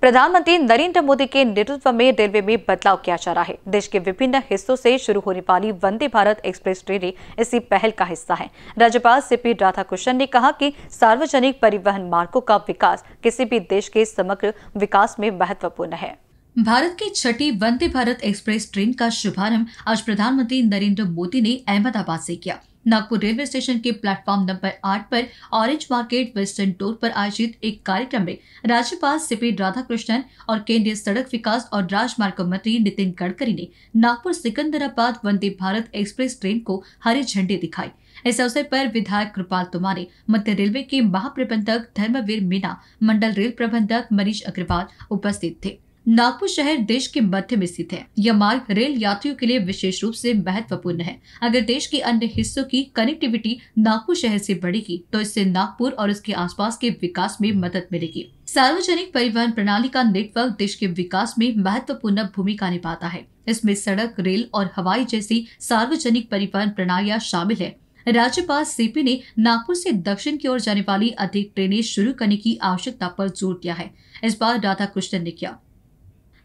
प्रधानमंत्री नरेंद्र मोदी के नेतृत्व में रेलवे में बदलाव किया जा रहा है देश के विभिन्न हिस्सों से शुरू होने वाली वंदे भारत एक्सप्रेस ट्रेनें इसी पहल का हिस्सा है राज्यपाल सीपी राधाकृष्णन ने कहा कि सार्वजनिक परिवहन मार्गों का विकास किसी भी देश के समग्र विकास में महत्वपूर्ण है भारत की छठी वंदे भारत एक्सप्रेस ट्रेन का शुभारंभ आज प्रधानमंत्री नरेंद्र मोदी ने अहमदाबाद से किया नागपुर रेलवे स्टेशन के प्लेटफॉर्म नंबर आठ पर ऑरेंज मार्केट वेस्टर्न टोर पर आयोजित एक कार्यक्रम में राज्यपाल सीपी राधाकृष्णन और केंद्रीय सड़क विकास और राजमार्ग मंत्री नितिन गडकरी ने नागपुर सिकंदराबाद वंदे भारत एक्सप्रेस ट्रेन को हरी झंडी दिखाई इस अवसर पर विधायक कृपाल तुमारे मध्य रेलवे के महाप्रबंधक धर्मवीर मीना मंडल रेल प्रबंधक मनीष अग्रवाल उपस्थित थे नागपुर शहर देश के मध्य में स्थित है यह मार्ग रेल यात्रियों के लिए विशेष रूप से महत्वपूर्ण है अगर देश के अन्य हिस्सों की कनेक्टिविटी नागपुर शहर से बढ़ेगी तो इससे नागपुर और उसके आसपास के विकास में मदद मिलेगी सार्वजनिक परिवहन प्रणाली का नेटवर्क देश के विकास में महत्वपूर्ण भूमिका निभाता है इसमें सड़क रेल और हवाई जैसी सार्वजनिक परिवहन प्रणालियाँ शामिल है राज्यपाल सीपी ने नागपुर से दक्षिण की ओर जाने वाली अधिक ट्रेनें शुरू करने की आवश्यकता पर जोर दिया है इस बार राधा कृष्णन ने किया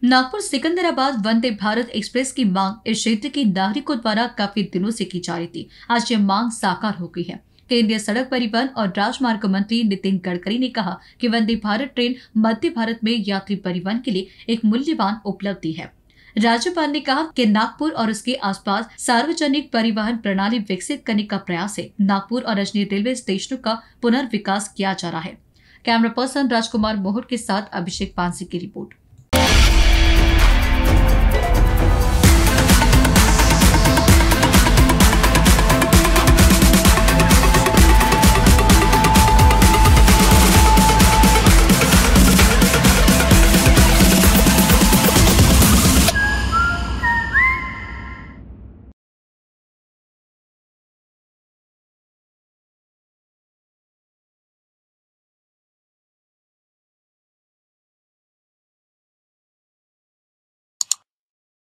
नागपुर सिकंदराबाद वंदे भारत एक्सप्रेस की मांग इस क्षेत्र के नागरिकों द्वारा काफी दिनों से की जा रही थी आज ये मांग साकार हो गई है केंद्रीय सड़क परिवहन और राजमार्ग मंत्री नितिन गडकरी ने कहा कि वंदे भारत ट्रेन मध्य भारत में यात्री परिवहन के लिए एक मूल्यवान उपलब्धि है राज्यपाल ने कहा कि नागपुर और उसके आसपास सार्वजनिक परिवहन प्रणाली विकसित करने का प्रयास है नागपुर और अजनी रेलवे स्टेशनों का पुनर्विकास किया जा रहा है कैमरा पर्सन राजकुमार मोहर के साथ अभिषेक पांसी की रिपोर्ट